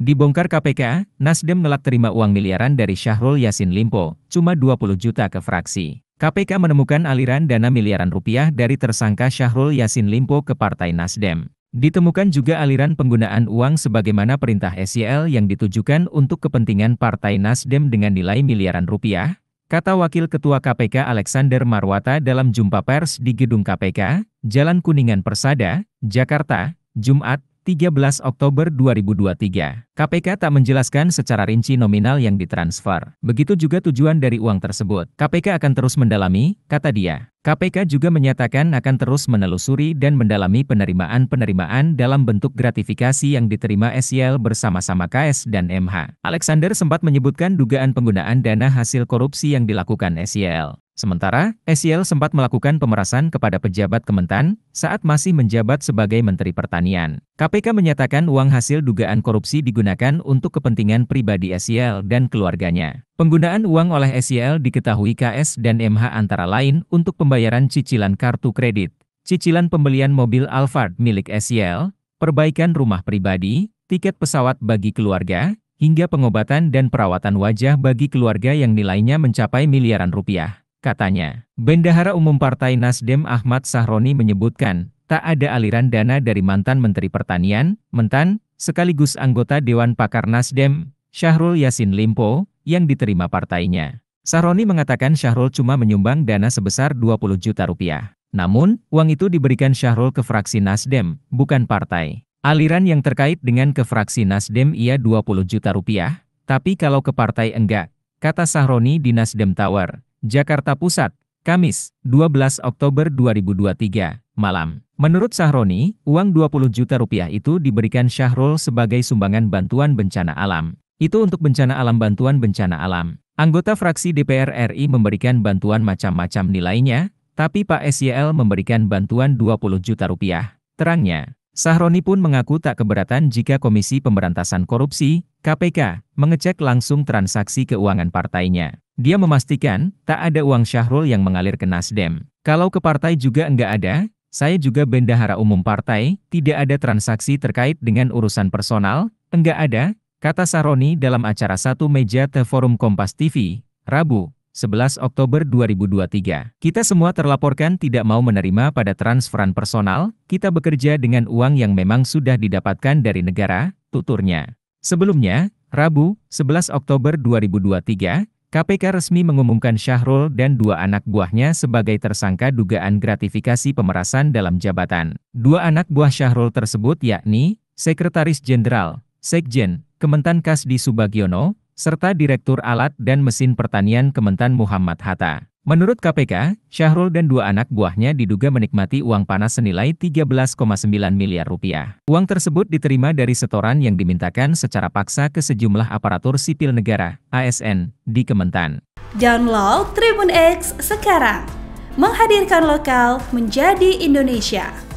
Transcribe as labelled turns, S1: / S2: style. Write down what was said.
S1: Dibongkar KPK, Nasdem melak terima uang miliaran dari Syahrul Yasin Limpo, cuma 20 juta ke fraksi. KPK menemukan aliran dana miliaran rupiah dari tersangka Syahrul Yasin Limpo ke Partai Nasdem. Ditemukan juga aliran penggunaan uang sebagaimana perintah SEL yang ditujukan untuk kepentingan Partai Nasdem dengan nilai miliaran rupiah, kata Wakil Ketua KPK Alexander Marwata dalam jumpa pers di Gedung KPK, Jalan Kuningan Persada, Jakarta, Jumat, 13 Oktober 2023. KPK tak menjelaskan secara rinci nominal yang ditransfer. Begitu juga tujuan dari uang tersebut. KPK akan terus mendalami, kata dia. KPK juga menyatakan akan terus menelusuri dan mendalami penerimaan-penerimaan dalam bentuk gratifikasi yang diterima SEL bersama-sama KS dan MH. Alexander sempat menyebutkan dugaan penggunaan dana hasil korupsi yang dilakukan SEL. Sementara, SEL sempat melakukan pemerasan kepada pejabat Kementan saat masih menjabat sebagai Menteri Pertanian. KPK menyatakan uang hasil dugaan korupsi digunakan untuk kepentingan pribadi SEL dan keluarganya. Penggunaan uang oleh SEL diketahui KS dan MH antara lain untuk pembayaran cicilan kartu kredit, cicilan pembelian mobil Alphard milik SEL, perbaikan rumah pribadi, tiket pesawat bagi keluarga, hingga pengobatan dan perawatan wajah bagi keluarga yang nilainya mencapai miliaran rupiah. Katanya, Bendahara Umum Partai Nasdem Ahmad Sahroni menyebutkan, tak ada aliran dana dari mantan Menteri Pertanian, Mentan, sekaligus anggota Dewan Pakar Nasdem, Syahrul Yasin Limpo, yang diterima partainya. Sahroni mengatakan Syahrul cuma menyumbang dana sebesar 20 juta rupiah. Namun, uang itu diberikan Syahrul ke fraksi Nasdem, bukan partai. Aliran yang terkait dengan ke fraksi Nasdem ia 20 juta rupiah, tapi kalau ke partai enggak, kata Sahroni di Nasdem Tower. Jakarta Pusat, Kamis, 12 Oktober 2023, malam. Menurut Sahroni, uang 20 juta rupiah itu diberikan Syahrul sebagai sumbangan bantuan bencana alam. Itu untuk bencana alam bantuan bencana alam. Anggota fraksi DPR RI memberikan bantuan macam-macam nilainya, tapi Pak SYL memberikan bantuan 20 juta rupiah. Terangnya, Sahroni pun mengaku tak keberatan jika Komisi Pemberantasan Korupsi, KPK, mengecek langsung transaksi keuangan partainya. Dia memastikan, tak ada uang Syahrul yang mengalir ke Nasdem. Kalau ke partai juga enggak ada, saya juga bendahara umum partai, tidak ada transaksi terkait dengan urusan personal, enggak ada, kata Saroni dalam acara satu meja The Forum Kompas TV, Rabu, 11 Oktober 2023. Kita semua terlaporkan tidak mau menerima pada transferan personal, kita bekerja dengan uang yang memang sudah didapatkan dari negara, tuturnya. Sebelumnya, Rabu, 11 Oktober 2023, KPK resmi mengumumkan Syahrul dan dua anak buahnya sebagai tersangka dugaan gratifikasi pemerasan dalam jabatan. Dua anak buah Syahrul tersebut yakni Sekretaris Jenderal, Sekjen, Kementan Kasdi Subagiono, serta Direktur Alat dan Mesin Pertanian Kementan Muhammad Hatta. Menurut KPK, Syahrul dan dua anak buahnya diduga menikmati uang panas senilai 13,9 miliar rupiah. Uang tersebut diterima dari setoran yang dimintakan secara paksa ke sejumlah aparatur sipil negara (ASN) di Kementan. Download Tribun X sekarang, menghadirkan lokal menjadi Indonesia.